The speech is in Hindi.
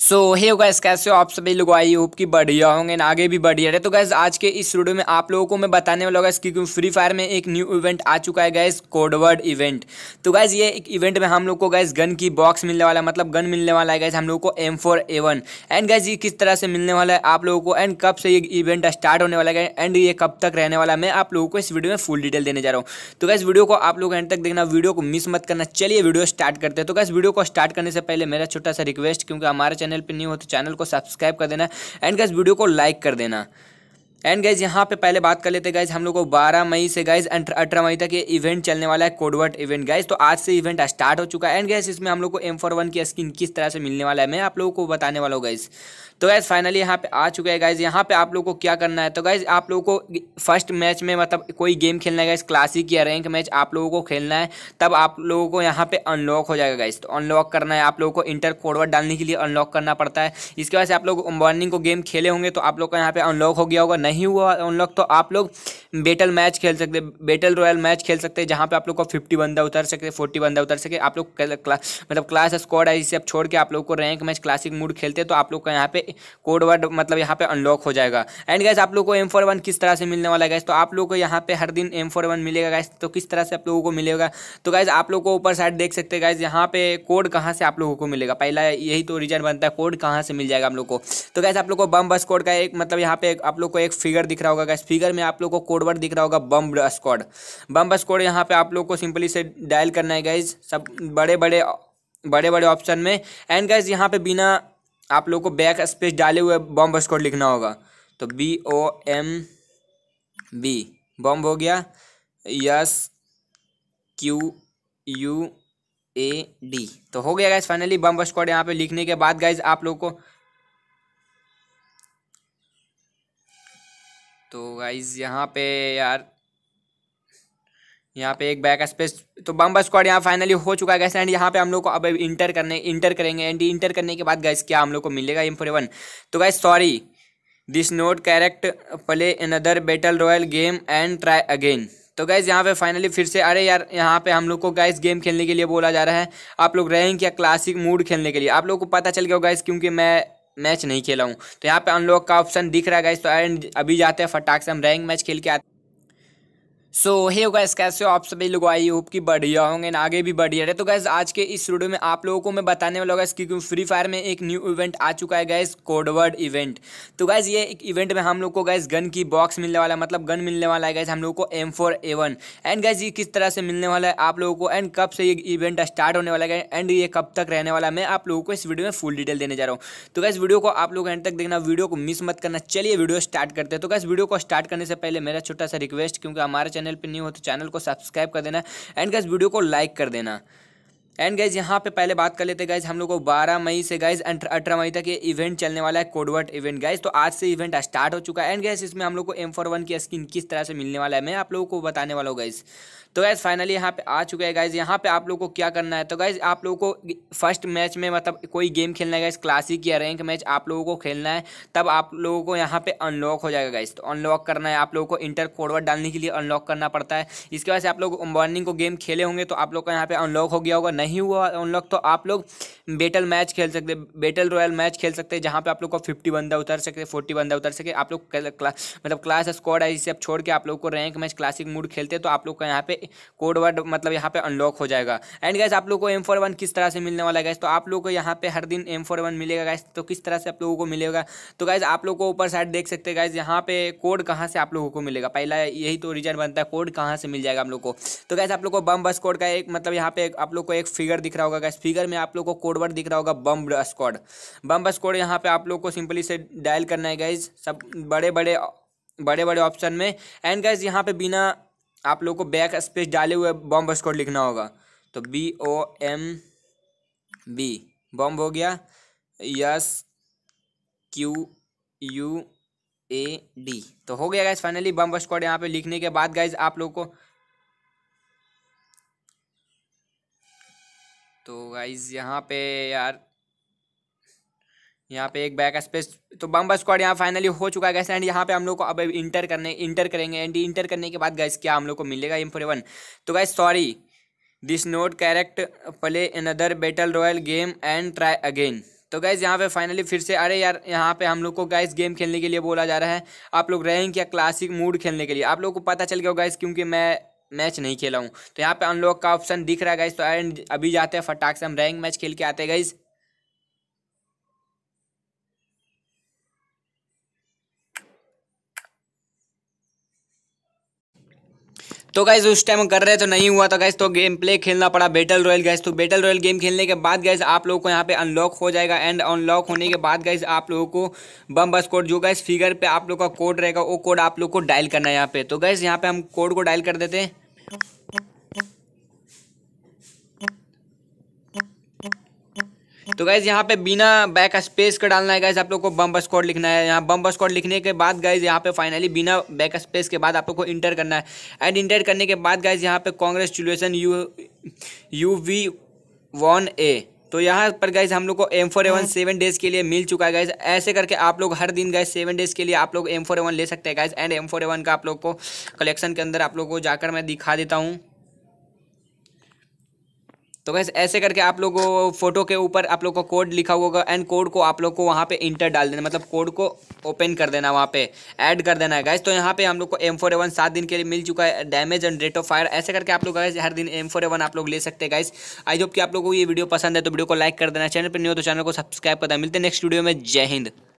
सो हे गैस कैसे हो आप सभी लोग आई होप कि बढ़िया होंगे ना आगे भी बढ़िया रहे तो गैस आज के इस वीडियो में आप लोगों को मैं बताने वाला गैस क्योंकि फ्री फायर में एक न्यू इवेंट आ चुका है गैस कोडवर्ड इवेंट तो गैस ये एक इवेंट में हम लोग को गैस गन की बॉक्स मिलने वाला है मतलब गन मिलने वाला है गैस हम लोग को एम फोर एंड गैस ये किस तरह से मिलने वाला है आप लोगों को एंड कब से ये इवेंट स्टार्ट होने वाला है एंड ये कब तक रहने वाला मैं आप लोगों को इस वीडियो में फुल डिटेल देने जा रहा हूँ तो गैस वीडियो को आप लोग एंड तक देखना वीडियो को मिस मत करना चलिए वीडियो स्टार्ट करते हैं तो गैस वीडियो को स्टार्ट करने से पहले मेरा छोटा सा रिक्वेस्ट क्योंकि हमारे चैनल चैनल पर न्यू हो तो चैनल को सब्सक्राइब कर देना एंड गैस वीडियो को लाइक कर देना एंड गाइज यहाँ पे पहले बात कर लेते गाइज हम लोग को 12 मई से गाइज अठारह मई तक ये इवेंट चलने वाला है कोडवर्ट इवेंट गाइज तो आज से इवेंट स्टार्ट हो चुका है एंड गाइज इसमें हम लोग को एम फोर वन की स्किन किस तरह से मिलने वाला है मैं आप लोगों को बताने वाला हूँ गाइज तो गाइज फाइनली यहाँ पे आ चुका है गाइज यहाँ पे आप लोग को क्या करना है तो गाइज आप लोगों को फर्स्ट मैच में मतलब कोई गेम खेलना है गाइज क्लासिक या रैंक मैच आप लोगों को खेलना है तब आप लोगों को यहाँ पे अनलॉक हो जाएगा गाइज तो अनलॉक करना है आप लोगों को इंटर कोडवर्ट डालने के लिए अनलॉक करना पड़ता है इसके बाद आप लोग मॉर्निंग को गेम खेले होंगे तो आप लोग का यहाँ पे अनलॉक हो गया होगा नहीं हुआ अनलॉक तो आप लोग बेटल मैच खेल सकते बेटल रॉयल मैच खेल सकते हैं जहाँ पे आप लोग को फिफ्टी बंदा उतर सके फोर्टी बंदा उतर सके आप लोग मतलब क्लास स्कॉड है जिसे आप छोड़ के आप लोग को रैंक मैच क्लासिक मूड खेलते हैं तो आप लोग का यहाँ पे कोड वर्ड मतलब यहाँ पे अनलॉक हो जाएगा एंड गैस आप लोग को एम फोर वन किस तरह से मिलने वाला है गैस तो आप लोग को यहाँ पे हर दिन एम फोर वन मिलेगा गैस तो किस तरह से आप लोगों को मिलेगा तो गैस आप लोग को ऊपर साइड देख सकते हैं गैस यहाँ पे कोड कहाँ से आप लोगों को मिलेगा पहला यही तो रीजन बनता है कोड कहाँ से मिल जाएगा आप लोग को तो गैस आप लोग को बम बस कोड का एक मतलब यहाँ पे आप लोग को एक फिगर दिख रहा होगा गैस फिगर में आप लोग को कोडवर्ड दिख रहा होगा बम स्क्वाड बम स्क्वाड यहाँ पे आप लोग को सिंपली से डायल करना है गैस सब बड़े बड़े बड़े बड़े ऑप्शन में एंड गैस यहाँ पे बिना आप लोग को बैक स्पेस डाले हुए बम स्क्वाड लिखना होगा तो B O M B bomb हो गया S Q U A D तो हो गया गैस फाइनली बम स्क्वाड यहाँ पे लिखने के बाद गाइज आप लोग को तो गाइज यहाँ पे यार यहाँ पे एक बैक स्पेस तो बम्बा स्क्वाड यहाँ फाइनली हो चुका है गैस एंड यहाँ पे हम लोग को अब इंटर करने इंटर करेंगे एंड इंटर करने के बाद गैस क्या हम लोग को मिलेगा एम फोर वन तो guys sorry this not correct play another battle royale game and try again तो गैस यहाँ पे फाइनली फिर से अरे यार यहाँ पे हम लोग को गैस गेम खेलने के लिए बोला जा रहा है आप लोग रैंक या क्लासिक मूड खेलने के लिए आप लोग को पता चल गया गैस क्योंकि मैं मैच नहीं खेला हूँ तो यहाँ पे अनलॉक का ऑप्शन दिख रहा है गाइस तो एंड अभी जाते हैं फटाक से हम रैंक मैच खेल के आते सो हे गैस कैसे हो आप सभी लोग आई होप कि बढ़िया होंगे ना आगे भी बढ़िया रहे तो गैस आज के इस वीडियो में आप लोगों को मैं बताने वाला गैस क्योंकि फ्री फायर में एक न्यू इवेंट आ चुका है गैस कोडवर्ड इवेंट तो गैस ये एक इवेंट में हम लोग को गैस गन की बॉक्स मिलने वाला है मतलब गन मिलने वाला है गैस हम लोग को एम फोर एंड गैस ये किस तरह से मिलने वाला है आप लोगों को एंड कब से ये इवेंट स्टार्ट होने वाला है एंड ये कब तक रहने वाला मैं आप लोगों को इस वीडियो में फुल डिटेल देने जा रहा हूँ तो गैस वीडियो को आप लोग एंड तक देखना वीडियो को मिस मत करना चलिए वीडियो स्टार्ट करते हैं तो गैस वीडियो को स्टार्ट करने से पहले मेरा छोटा सा रिक्वेस्ट क्योंकि हमारे चैनल चैनल पर न्यू हो तो चैनल को सब्सक्राइब कर देना एंड गैस वीडियो को लाइक कर देना एंड गाइज यहाँ पे पहले बात कर लेते हैं गाइज हम लोग को 12 मई से गाइज अठारह मई तक ये इवेंट चलने वाला है कोडवर्ट इवेंट गाइज तो आज से इवेंट स्टार्ट हो चुका है एंड गाइज इसमें हम लोग को एम फोर वन की स्किन किस तरह से मिलने वाला है मैं आप लोगों को बताने वाला हूँ गाइज तो गाइज़ फाइनली यहाँ पे आ चुका है गाइज़ यहाँ पे आप लोग को क्या करना है तो गाइज़ आप लोगों को फर्स्ट मैच में मतलब कोई गेम खेलना है गाइज़ क्लासिक या रैंक मैच आप लोगों को खेलना है तब आप लोगों को यहाँ पे अनलॉक हो जाएगा गाइज़ तो अनलॉक करना है आप लोगों को इंटर फॉरवर्ड डालने के लिए अनलॉक करना पड़ता है इसके बाद से आप लोग मॉर्निंग को गेम खेले होंगे तो आप लोग का यहाँ पे अनलॉक हो गया होगा नहीं हुआ अनलॉक तो आप लोग बेटल मैच खेल सकते बेटल रॉयल मैच खेल सकते हैं जहाँ पे आप लोग को फिफ्टी बंदा उतर सके फोर्टी बंदा उतर सके आप लोग मतलब क्लास स्कॉड है इसे आप छोड़ के आप लोग को रैंक मैच क्लासिक मूड खेलते हैं तो आप लोग का यहाँ पे कोड वर्ड मतलब यहाँ पे अनलॉक हो जाएगा एंड गैस आप लोग को एम फोर वन किस तरह से मिलने वाला है गैस तो आप लोग को यहाँ पे हर दिन एम फोर वन मिलेगा गैस तो किस तरह से आप लोगों को मिलेगा तो गैस आप लोग को ऊपर साइड देख सकते हैं गैस यहाँ पे कोड कहाँ से आप लोगों को मिलेगा पहला यही तो रीजन बनता है कोड कहाँ से मिल जाएगा हम लोग को तो गैस आप लोग को बम बस कोड का एक मतलब यहाँ पे आप लोग को एक फिगर दिख रहा होगा गैस फिगर में आप लोग को कोड वर्ड दिख रहा होगा बम स्क्वाड बम स्क्वाड यहाँ पे आप लोग को सिंपली से डायल करना है गाइज सब बड़े बड़े बड़े बड़े ऑप्शन में एंड गाइज यहाँ पे बिना आप लोग को बैक स्पेस डाले हुए बॉम्ब स्क्वाड लिखना होगा तो B O M B bomb हो गया S Q U A D तो हो गया गाइज फाइनली बम स्क्वाड यहाँ पे लिखने के बाद गाइज आप लोग को तो गाइज यहाँ पे यार यहाँ पे एक बैक स्पेस तो बम्बा स्क्वाड यहाँ फाइनली हो चुका है गैस एंड यहाँ पे हम लोग को अब इंटर करने इंटर करेंगे एंड इंटर करने के बाद गैस क्या हम लोग को मिलेगा एम फोर तो guys sorry this not correct play another battle royale game and try again तो गैस यहाँ पे फाइनली फिर से अरे यार यहाँ पे हम लोग को गैस गेम खेलने के लिए बोला जा रहा है आप लोग रैंक या क्लासिक मूड खेलने के लिए आप लोग को पता चल गया गैस क्योंकि मैं मैच नहीं खेला हूँ तो यहाँ पे अनलॉक का ऑप्शन दिख रहा है गाइस तो एंड अभी जाते हैं फटाक से हम रैंक मैच खेल के आते हैं गाइस तो गाइज उस टाइम कर रहे तो नहीं हुआ तो गाइज तो गेम प्ले खेलना पड़ा बैटल रॉयल गाइज तो बैटल रॉयल गेम खेलने के बाद गाइज आप लोगों को यहाँ पे अनलॉक हो जाएगा एंड अनलॉक होने के बाद गाइज आप लोगों को बम बस कोड जो गाइज फिगर पे आप लोग का कोड रहेगा वो कोड आप लोग को डायल करना है यहाँ पे तो गाइज यहाँ पे हम कोड को डायल कर देते हैं तो गाइज यहाँ पे बिना बैक स्पेस का डालना है गाइज आप लोग को बम्ब स्कॉट लिखना है यहाँ बम्ब स्कॉट लिखने के बाद गाइज यहाँ पे फाइनली बिना बैक स्पेस के बाद आप लोग को इंटर करना है एंड इंटर करने के बाद गाइज यहाँ पे congratulation you you we won a तो यहाँ पर गाइज हम लोग को M four A one seven days के लिए मिल चुका है गाइज ऐसे करके आप लोग हर दिन गाइज सेवन डेज के लिए आप लोग एम फोर एवन ले सकते हैं guys and M four A one का आप लोग को कलेक्शन के अंदर आप लोग को जाकर मैं दिखा देता हूँ तो गैस ऐसे करके आप लोग फोटो के ऊपर आप लोग को कोड लिखा होगा एंड कोड को आप लोग को वहाँ पे इंटर डाल देना मतलब कोड को ओपन कर देना वहाँ पे ऐड कर देना है गैस तो यहाँ पे हम लोग को एम फोर एवन सात दिन के लिए मिल चुका है damage and rate of fire ऐसे करके आप लोग गैस हर दिन एम फोर एवन आप लोग ले सकते हैं गाइस आई होप कि आप लोगों को ये वीडियो पसंद है तो वीडियो को लाइक कर देना चैनल पर नहीं हो तो चैनल को सब्सक्राइब करना मिलते हैं नेक्स्ट वीडियो में जय हिंद